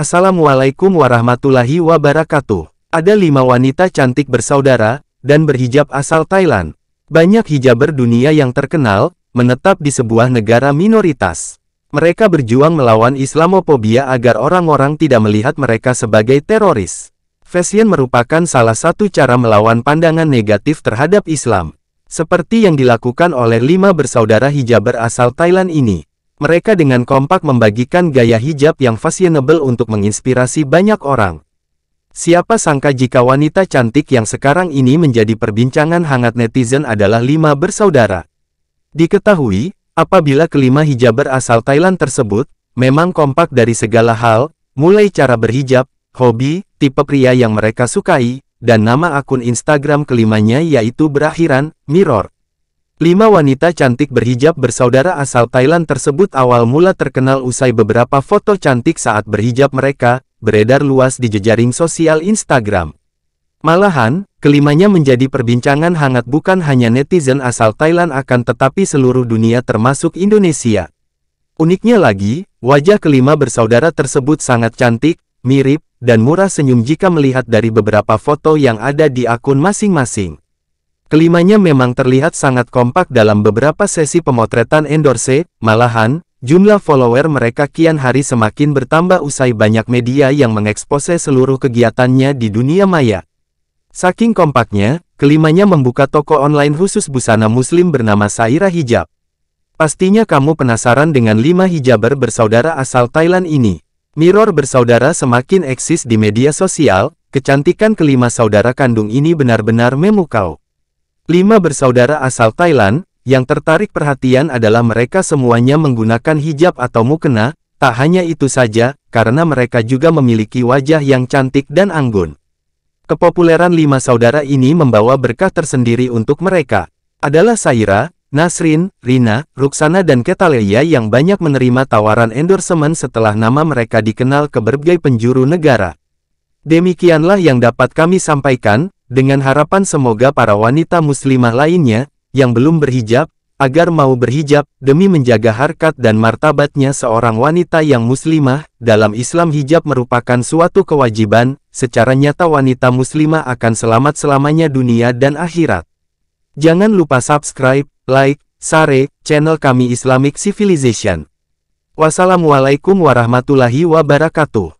Assalamualaikum warahmatullahi wabarakatuh. Ada lima wanita cantik bersaudara, dan berhijab asal Thailand. Banyak hijaber dunia yang terkenal, menetap di sebuah negara minoritas. Mereka berjuang melawan Islamophobia agar orang-orang tidak melihat mereka sebagai teroris. Fashion merupakan salah satu cara melawan pandangan negatif terhadap Islam. Seperti yang dilakukan oleh lima bersaudara hijaber asal Thailand ini. Mereka dengan kompak membagikan gaya hijab yang fashionable untuk menginspirasi banyak orang. Siapa sangka jika wanita cantik yang sekarang ini menjadi perbincangan hangat netizen adalah lima bersaudara. Diketahui, apabila kelima hijaber asal Thailand tersebut, memang kompak dari segala hal, mulai cara berhijab, hobi, tipe pria yang mereka sukai, dan nama akun Instagram kelimanya yaitu berakhiran, Mirror. Lima wanita cantik berhijab bersaudara asal Thailand tersebut awal mula terkenal usai beberapa foto cantik saat berhijab mereka, beredar luas di jejaring sosial Instagram. Malahan, kelimanya menjadi perbincangan hangat bukan hanya netizen asal Thailand akan tetapi seluruh dunia termasuk Indonesia. Uniknya lagi, wajah kelima bersaudara tersebut sangat cantik, mirip, dan murah senyum jika melihat dari beberapa foto yang ada di akun masing-masing. Kelimanya memang terlihat sangat kompak dalam beberapa sesi pemotretan endorse, malahan, jumlah follower mereka kian hari semakin bertambah usai banyak media yang mengekspose seluruh kegiatannya di dunia maya. Saking kompaknya, kelimanya membuka toko online khusus busana muslim bernama Saira Hijab. Pastinya kamu penasaran dengan lima hijaber bersaudara asal Thailand ini. Mirror bersaudara semakin eksis di media sosial, kecantikan kelima saudara kandung ini benar-benar memukau. Lima bersaudara asal Thailand, yang tertarik perhatian adalah mereka semuanya menggunakan hijab atau mukena, tak hanya itu saja, karena mereka juga memiliki wajah yang cantik dan anggun. Kepopuleran lima saudara ini membawa berkah tersendiri untuk mereka. Adalah Saira, Nasrin, Rina, Ruksana dan Ketaleya yang banyak menerima tawaran endorsement setelah nama mereka dikenal ke berbagai penjuru negara. Demikianlah yang dapat kami sampaikan, dengan harapan semoga para wanita muslimah lainnya, yang belum berhijab, agar mau berhijab, demi menjaga harkat dan martabatnya seorang wanita yang muslimah, dalam Islam hijab merupakan suatu kewajiban, secara nyata wanita muslimah akan selamat selamanya dunia dan akhirat. Jangan lupa subscribe, like, share, channel kami Islamic Civilization. Wassalamualaikum warahmatullahi wabarakatuh.